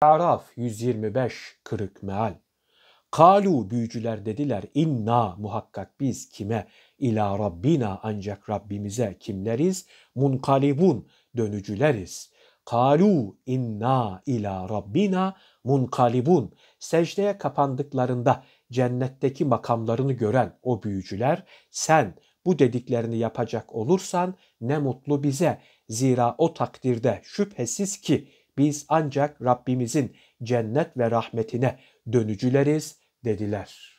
Araf 125 kırık meal. Kalu büyücüler dediler inna muhakkak biz kime ila rabbina ancak Rabbimize kimleriz? Munkalibun dönücüleriz. Kalu inna ila rabbina munkalibun. Secdeye kapandıklarında cennetteki makamlarını gören o büyücüler sen bu dediklerini yapacak olursan ne mutlu bize. Zira o takdirde şüphesiz ki biz ancak Rabbimizin cennet ve rahmetine dönücüleriz dediler.''